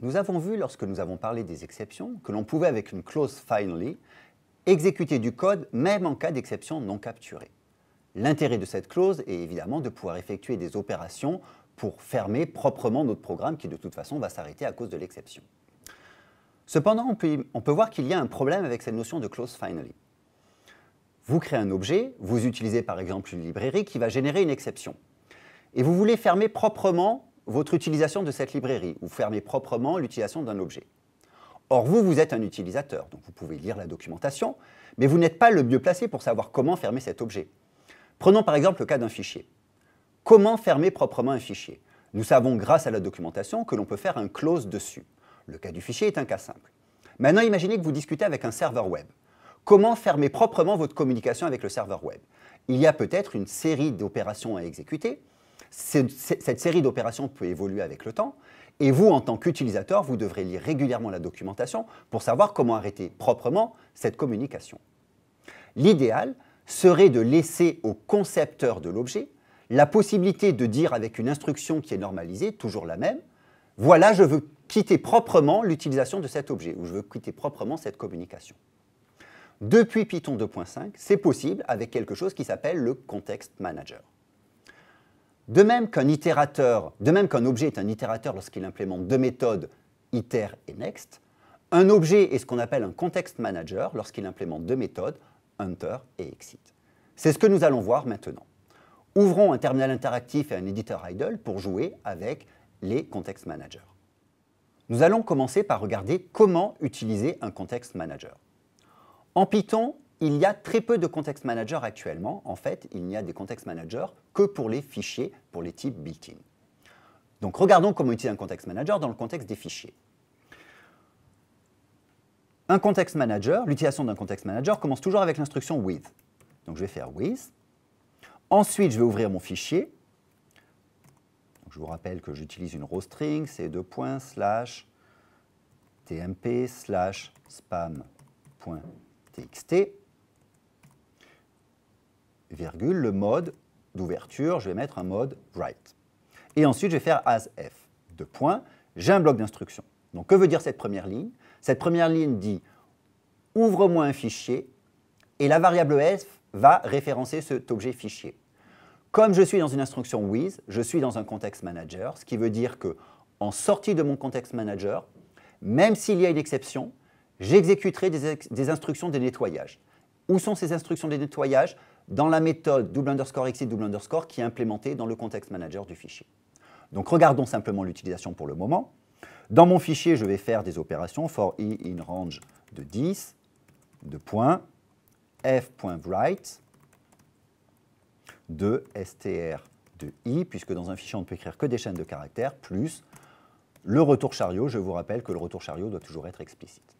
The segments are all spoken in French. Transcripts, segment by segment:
Nous avons vu, lorsque nous avons parlé des exceptions, que l'on pouvait, avec une clause finally, exécuter du code même en cas d'exception non capturée. L'intérêt de cette clause est évidemment de pouvoir effectuer des opérations pour fermer proprement notre programme qui de toute façon va s'arrêter à cause de l'exception. Cependant, on peut, voir qu'il y a un problème avec cette notion de clause finally. Vous créez un objet, vous utilisez par exemple une librairie qui va générer une exception. Et vous voulez fermer proprement votre utilisation de cette librairie ou fermer proprement l'utilisation d'un objet. Or, vous, vous êtes un utilisateur, donc vous pouvez lire la documentation, mais vous n'êtes pas le mieux placé pour savoir comment fermer cet objet. Prenons par exemple le cas d'un fichier. Comment fermer proprement un fichier Nous savons grâce à la documentation que l'on peut faire un close dessus. Le cas du fichier est un cas simple. Maintenant, imaginez que vous discutez avec un serveur web. Comment fermer proprement votre communication avec le serveur web Il y a peut-être une série d'opérations à exécuter, cette série d'opérations peut évoluer avec le temps. Et vous, en tant qu'utilisateur, vous devrez lire régulièrement la documentation pour savoir comment arrêter proprement cette communication. L'idéal serait de laisser au concepteur de l'objet la possibilité de dire avec une instruction qui est normalisée, toujours la même, voilà, je veux quitter proprement l'utilisation de cet objet, ou je veux quitter proprement cette communication. Depuis Python 2.5, c'est possible avec quelque chose qui s'appelle le Context Manager. De même qu'un de même qu'un objet est un itérateur lorsqu'il implémente deux méthodes, iter et next, un objet est ce qu'on appelle un context manager lorsqu'il implémente deux méthodes, enter et exit. C'est ce que nous allons voir maintenant. Ouvrons un terminal interactif et un éditeur idle pour jouer avec les context managers. Nous allons commencer par regarder comment utiliser un context manager. En Python, il y a très peu de context manager actuellement. En fait, il n'y a des context managers que pour les fichiers, pour les types built-in. Donc regardons comment utiliser un context manager dans le contexte des fichiers. Un context manager, l'utilisation d'un context manager commence toujours avec l'instruction with. Donc je vais faire with. Ensuite, je vais ouvrir mon fichier. je vous rappelle que j'utilise une raw string, c'est deux points, slash, tmp, slash, spam.txt le mode d'ouverture, je vais mettre un mode write. Et ensuite, je vais faire as f. Deux points, j'ai un bloc d'instruction. Donc, que veut dire cette première ligne Cette première ligne dit ouvre-moi un fichier et la variable f va référencer cet objet fichier. Comme je suis dans une instruction with, je suis dans un contexte manager, ce qui veut dire que en sortie de mon contexte manager, même s'il y a une exception, j'exécuterai des, des instructions de nettoyage. Où sont ces instructions de nettoyage dans la méthode double underscore exit double underscore qui est implémentée dans le context manager du fichier. Donc regardons simplement l'utilisation pour le moment. Dans mon fichier, je vais faire des opérations for i in range de 10, de points, f.write de str de i, puisque dans un fichier, on ne peut écrire que des chaînes de caractères, plus le retour chariot. Je vous rappelle que le retour chariot doit toujours être explicite.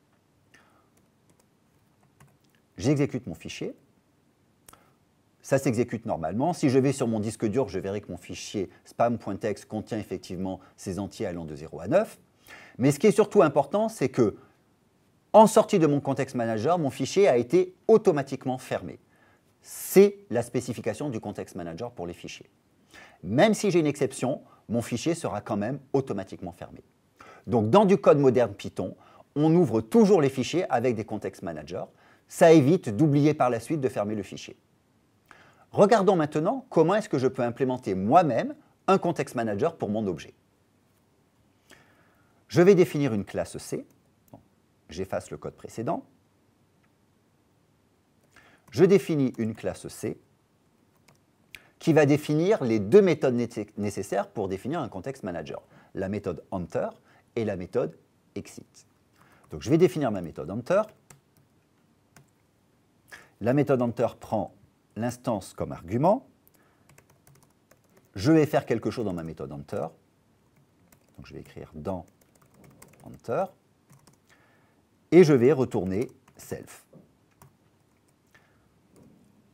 J'exécute mon fichier ça s'exécute normalement. Si je vais sur mon disque dur, je verrai que mon fichier spam.txt contient effectivement ces entiers allant de 0 à 9. Mais ce qui est surtout important, c'est que en sortie de mon contexte manager, mon fichier a été automatiquement fermé. C'est la spécification du contexte manager pour les fichiers. Même si j'ai une exception, mon fichier sera quand même automatiquement fermé. Donc dans du code moderne Python, on ouvre toujours les fichiers avec des context managers. Ça évite d'oublier par la suite de fermer le fichier. Regardons maintenant comment est-ce que je peux implémenter moi-même un context manager pour mon objet. Je vais définir une classe C. J'efface le code précédent. Je définis une classe C qui va définir les deux méthodes nécessaires pour définir un context manager, la méthode enter et la méthode exit. Donc je vais définir ma méthode enter. La méthode enter prend l'instance comme argument. Je vais faire quelque chose dans ma méthode enter. Donc je vais écrire dans enter. Et je vais retourner self.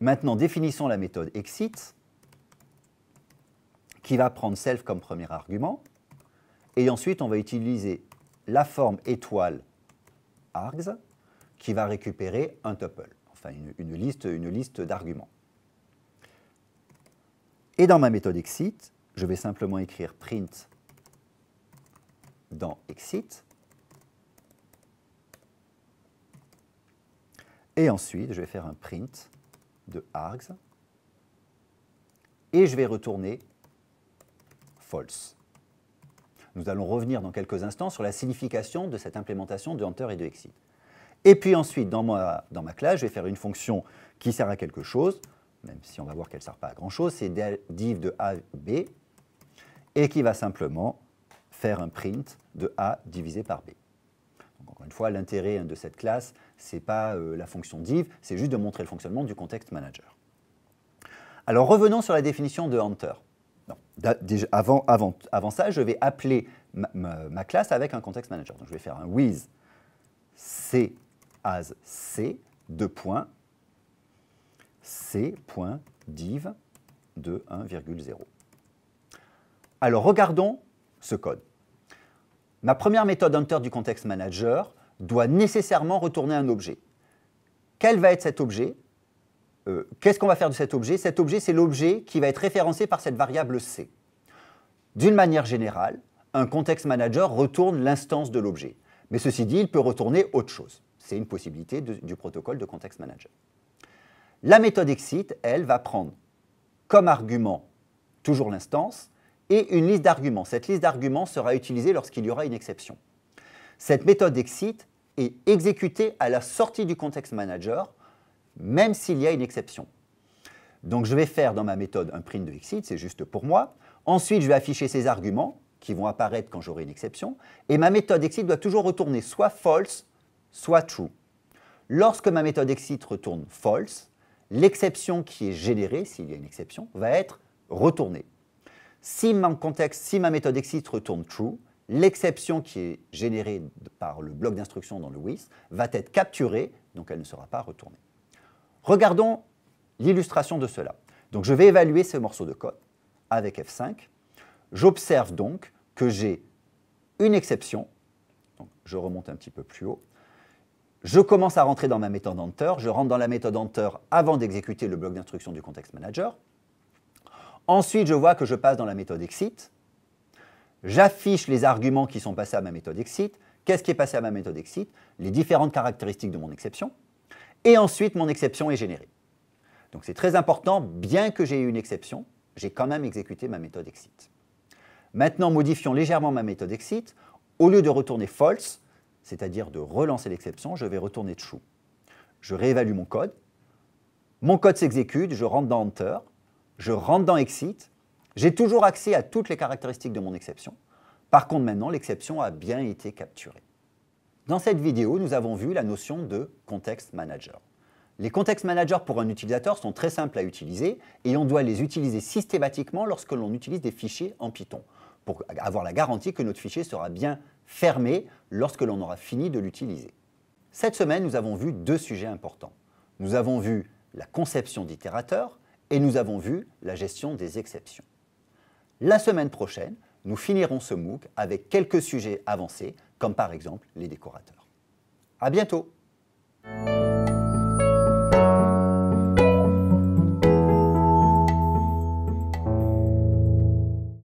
Maintenant, définissons la méthode exit, qui va prendre self comme premier argument. Et ensuite, on va utiliser la forme étoile args, qui va récupérer un tuple enfin une, liste, une liste d'arguments. Et dans ma méthode exit, je vais simplement écrire print dans exit. Et ensuite, je vais faire un print de args. Et je vais retourner false. Nous allons revenir dans quelques instants sur la signification de cette implémentation de enter et de exit. Et puis ensuite, dans ma, classe, je vais faire une fonction qui sert à quelque chose, même si on va voir qu'elle ne sert pas à grand-chose, c'est div de a, b, et qui va simplement faire un print de a divisé par b. encore une fois, l'intérêt hein, de cette classe, ce n'est pas euh, la fonction div, c'est juste de montrer le fonctionnement du context manager. Alors revenons sur la définition de Hunter. avant, ça, je vais appeler ma, classe avec un context manager. Donc je vais faire un with c as c, c.div de 1,0. Alors regardons ce code. Ma première méthode enter du contexte manager doit nécessairement retourner un objet. Quel va être cet objet euh, Qu'est-ce qu'on va faire de cet objet Cet objet, c'est l'objet qui va être référencé par cette variable c. D'une manière générale, un contexte manager retourne l'instance de l'objet. Mais ceci dit, il peut retourner autre chose. C'est une possibilité du protocole de context manager. La méthode exit, elle, va prendre comme argument toujours l'instance et une liste d'arguments. Cette liste d'arguments sera utilisée lorsqu'il y aura une exception. Cette méthode exit est exécutée à la sortie du contexte manager, même s'il y a une exception. Donc je vais faire dans ma méthode un print de exit, c'est juste pour moi. Ensuite, je vais afficher ces arguments qui vont apparaître quand j'aurai une exception. Et ma méthode exit doit toujours retourner soit false, soit true. Lorsque ma méthode exit retourne false, l'exception qui est générée, s'il y a une exception, va être retournée. Si contexte, si ma méthode exit retourne true, l'exception qui est générée par le bloc d'instruction dans le WIS va être capturée, donc elle ne sera pas retournée. Regardons l'illustration de cela. Donc je vais évaluer ce morceau de code avec F5. J'observe donc que j'ai une exception, je remonte un petit peu plus haut, je commence à rentrer dans ma méthode enter, je rentre dans la méthode enter avant d'exécuter le bloc d'instruction du contexte manager. Ensuite, je vois que je passe dans la méthode exit. J'affiche les arguments qui sont passés à ma méthode exit. Qu'est-ce qui est passé à ma méthode exit Les différentes caractéristiques de mon exception. Et ensuite, mon exception est générée. Donc c'est très important, bien que j'ai eu une exception, j'ai quand même exécuté ma méthode exit. Maintenant, modifions légèrement ma méthode exit. Au lieu de retourner false, c'est-à-dire de relancer l'exception, je vais retourner true. Je réévalue mon code, mon code s'exécute, je rentre dans Enter, je rentre dans Exit, j'ai toujours accès à toutes les caractéristiques de mon exception. Par contre, maintenant, l'exception a bien été capturée. Dans cette vidéo, nous avons vu la notion de context manager. Les context managers pour un utilisateur sont très simples à utiliser et on doit les utiliser systématiquement lorsque l'on utilise des fichiers en Python pour avoir la garantie que notre fichier sera bien fermé lorsque l'on aura fini de l'utiliser. Cette semaine, nous avons vu deux sujets importants. Nous avons vu la conception d'itérateurs et nous avons vu la gestion des exceptions. La semaine prochaine, nous finirons ce MOOC avec quelques sujets avancés, comme par exemple les décorateurs. À bientôt!